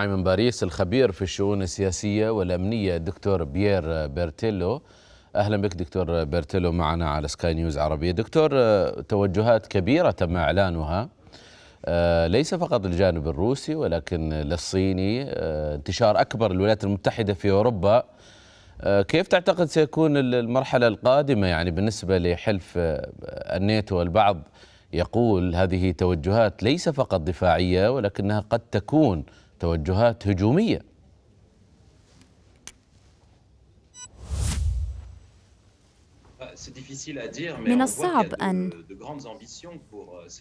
من باريس الخبير في الشؤون السياسية والأمنية دكتور بيير بيرتيلو أهلا بك دكتور بيرتيلو معنا على سكاي نيوز عربية دكتور توجهات كبيرة تم إعلانها آه، ليس فقط للجانب الروسي ولكن للصيني آه، انتشار أكبر الولايات المتحدة في أوروبا آه، كيف تعتقد سيكون المرحلة القادمة يعني بالنسبة لحلف الناتو البعض يقول هذه توجهات ليس فقط دفاعية ولكنها قد تكون توجهات هجوميه من الصعب أن euh,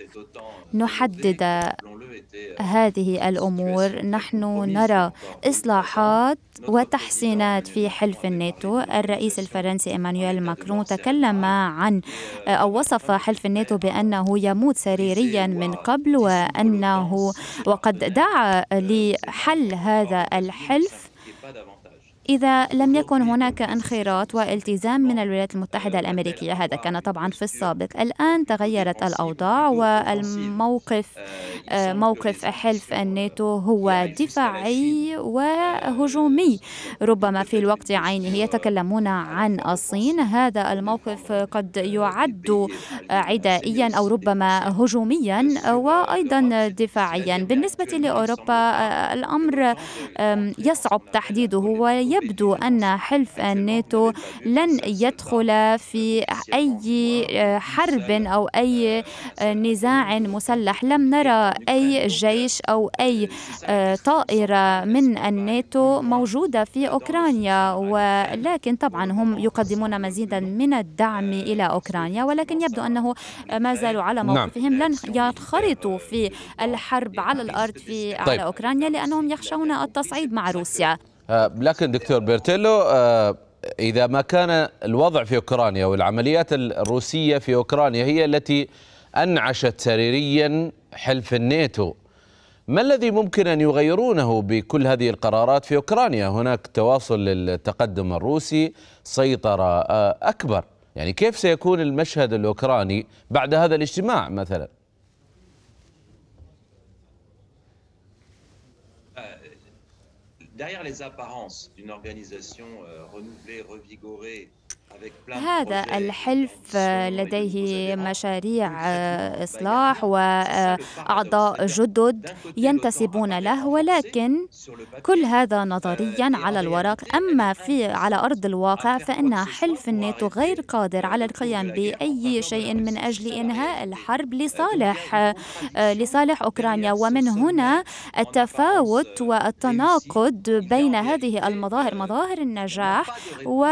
euh, نحدد euh, هذه الأمور نحن نرى إصلاحات وتحسينات في حلف الناتو الرئيس الفرنسي إيمانويل ماكرون تكلم عن أو وصف حلف الناتو بأنه يموت سريريا من قبل وأنه وقد دعا لحل هذا الحلف إذا لم يكن هناك انخراط والتزام من الولايات المتحدة الأمريكية هذا كان طبعا في السابق الآن تغيرت الأوضاع والموقف آه، موقف حلف الناتو هو دفاعي وهجومي ربما في الوقت عينه يتكلمون عن الصين هذا الموقف قد يعد عدائيا أو ربما هجوميا وأيضا دفاعيا بالنسبة لأوروبا آه، الأمر يصعب تحديده وي يبدو أن حلف الناتو لن يدخل في أي آه، حرب أو أي آه، نزاع مسلح لم نرى أي جيش أو أي آه، طائرة من الناتو موجودة في أوكرانيا ولكن طبعا هم يقدمون مزيدا من الدعم إلى أوكرانيا ولكن يبدو أنه ما زالوا على نعم. موقفهم لن ينخرطوا في الحرب على الأرض في طيب. على أوكرانيا لأنهم يخشون التصعيد مع روسيا آه، لكن دكتور بيرتيلو آه، إذا ما كان الوضع في أوكرانيا والعمليات الروسية في أوكرانيا هي التي أنعشت سريريا حلف الناتو ما الذي ممكن أن يغيرونه بكل هذه القرارات في أوكرانيا هناك تواصل للتقدم الروسي سيطرة آه، أكبر يعني كيف سيكون المشهد الأوكراني بعد هذا الاجتماع مثلا derrière les apparences d'une organisation euh, renouvelée, revigorée, هذا الحلف لديه مشاريع إصلاح وأعضاء جدد ينتسبون له ولكن euh, كل هذا نظريا على الورق أما في على أرض الواقع فإن حلف الناتو غير قادر على القيام بأي شيء من أجل إنهاء الحرب لصالح آه، لصالح أوكرانيا ومن هنا التفاوت euh, والتناقض بين هذه المظاهر مظاهر النجاح و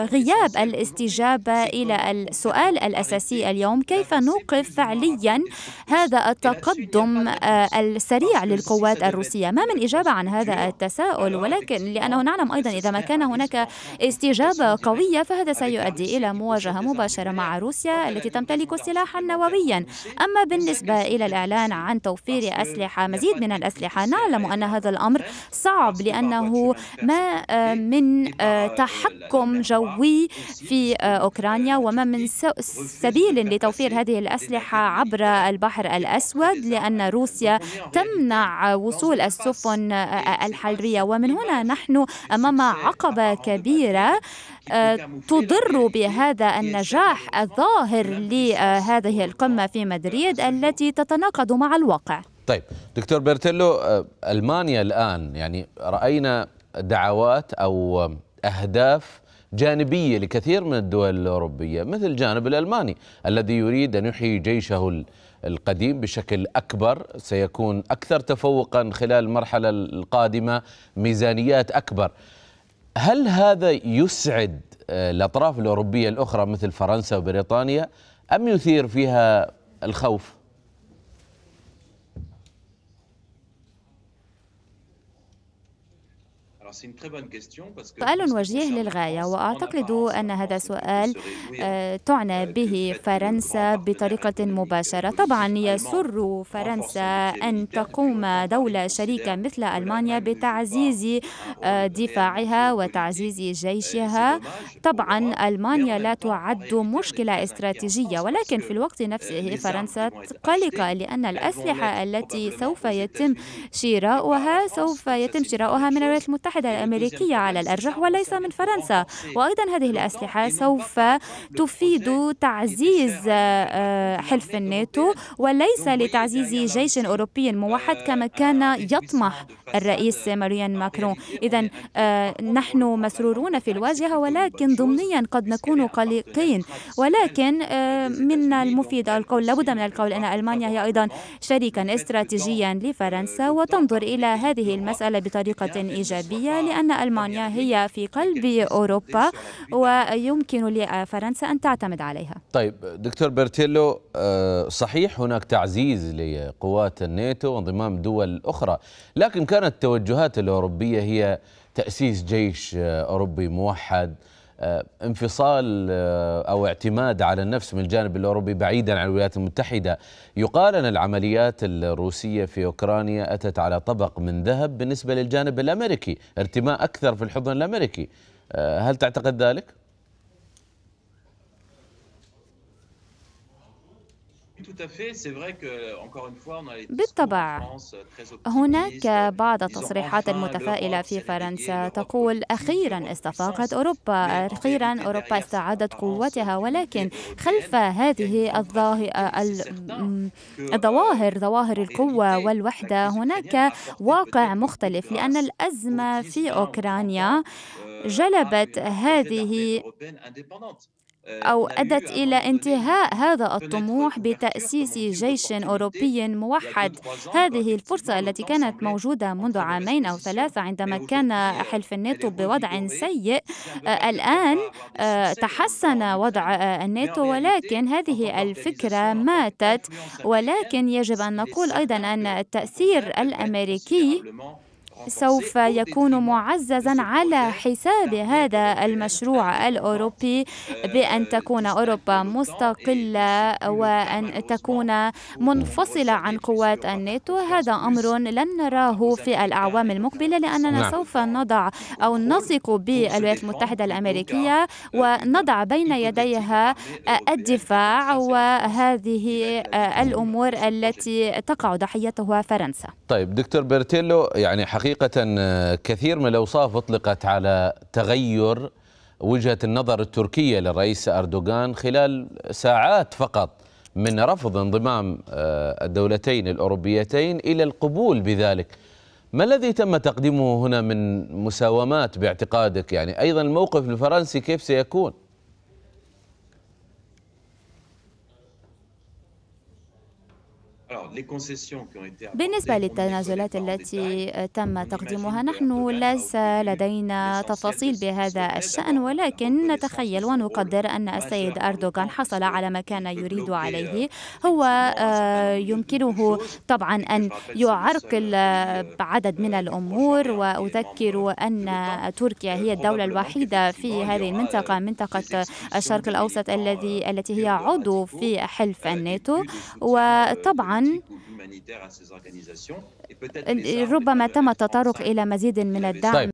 غياب الاستجابة إلى السؤال الأساسي اليوم كيف نوقف فعليا هذا التقدم آه، السريع للقوات الروسية ما من إجابة عن هذا التساؤل ولكن لأنه نعلم أيضا إذا ما كان هناك استجابة قوية فهذا سيؤدي إلى مواجهة مباشرة مع روسيا التي تمتلك سلاحا نوويا أما بالنسبة إلى الإعلان عن توفير أسلحة مزيد من الأسلحة نعلم أن هذا الأمر صعب لأنه ما آه، من آه، تحكم جو جوي في آه، أوكرانيا وما من سبيل لتوفير هذه الأسلحة عبر البحر الأسود لأن روسيا تمنع وصول السفن آه، آه، الحربية ومن هنا نحن أمام عقبة كبيرة تضر بهذا النجاح الظاهر لهذه القمة في مدريد التي تتناقض مع الواقع طيب دكتور بيرتيلو ألمانيا الآن يعني رأينا دعوات أو أهداف جانبية لكثير من الدول الأوروبية مثل الجانب الألماني الذي يريد أن يحيي جيشه القديم بشكل أكبر سيكون أكثر تفوقا خلال المرحلة القادمة ميزانيات أكبر هل هذا يسعد آه، الأطراف الأوروبية الأخرى مثل فرنسا وبريطانيا أم يثير فيها الخوف؟ سؤال وجيه للغاية وأعتقد أن هذا سؤال آه، euh, تعنى به فرنسا بطريقة مباشرة طبعا يسر فرنسا أن تقوم دولة شريكة مثل ألمانيا بتعزيز آه، دفاعها وتعزيز جيشها طبعا ألمانيا لا تعد مشكلة استراتيجية ولكن في الوقت euh, نفسه فرنسا قلقة لأن الأسلحة التي سوف يتم شراؤها سوف يتم شراؤها من الولايات المتحدة المتحدة الأمريكية على الأرجح وليس من فرنسا وأيضا هذه الأسلحة سوف تفيد تعزيز آه، حلف الناتو وليس لتعزيز جيش أوروبي موحد كما كان يطمح الرئيس ماريان ماكرون إذا آه، نحن مسرورون في الواجهة ولكن ضمنيا قد نكون قلقين ولكن آه، من المفيد القول لابد من القول أن ألمانيا هي أيضا شريكا استراتيجيا لفرنسا وتنظر إلى هذه المسألة بطريقة إيجابية لأن ألمانيا هي في قلب أوروبا ويمكن لفرنسا أن تعتمد عليها طيب دكتور بيرتيلو آه، صحيح هناك تعزيز لقوات الناتو وانضمام دول أخرى لكن كانت التوجهات الأوروبية هي تأسيس جيش آه، أوروبي موحد آه، انفصال آه، او اعتماد على النفس من الجانب الاوروبي بعيدا عن الولايات المتحده يقال ان العمليات الروسيه في اوكرانيا اتت على طبق من ذهب بالنسبه للجانب الامريكي ارتماء اكثر في الحضن الامريكي آه، هل تعتقد ذلك بالطبع هناك بعض التصريحات المتفائلة في فرنسا تقول أخيرا استفاقت أوروبا أخيرا أوروبا استعادت قوتها ولكن خلف هذه euh, الظواهر ظواهر القوة والوحدة هناك واقع مختلف لأن الأزمة في أوكرانيا euh, جلبت هذه آه، أو أدت إلى انتهاء هذا الطموح بتأسيس جيش أوروبي موحد هذه الفرصة التي كانت موجودة منذ عامين أو ثلاثة عندما كان حلف الناتو بوضع سيء آه، الآن آه، تحسن وضع الناتو ولكن هذه الفكرة ماتت ولكن يجب أن نقول أيضا أن التأثير الأمريكي سوف يكون معززا على حساب هذا المشروع الأوروبي بأن تكون أوروبا مستقلة وأن تكون منفصلة عن قوات الناتو هذا أمر لن نراه في الأعوام المقبلة لأننا نعم. سوف نضع أو نثق بالولايات المتحدة الأمريكية ونضع بين يديها الدفاع وهذه الأمور التي تقع ضحيتها فرنسا طيب دكتور بيرتيلو يعني حقيقة حقيقة آه، كثير من الأوصاف أطلقت على تغير وجهة النظر التركية للرئيس أردوغان خلال ساعات فقط من رفض انضمام آه، الدولتين الأوروبيتين إلى القبول بذلك ما الذي تم تقديمه هنا من مساومات باعتقادك يعني أيضا الموقف الفرنسي كيف سيكون؟ بالنسبة للتنازلات التي تم تقديمها نحن ليس لدينا تفاصيل بهذا الشأن ولكن نتخيل ونقدر أن السيد أردوغان حصل على ما كان يريد عليه euh, هو آه، يمكنه طبعا أن يعرقل euh, عدد من الأمور وأذكر أن تركيا هي الدولة الوحيدة في هذه المنطقة euh, منطقة الشرق الأوسط الذي التي هي عضو في حلف الناتو وطبعا ربما تم التطرق إلى مزيد من الدعم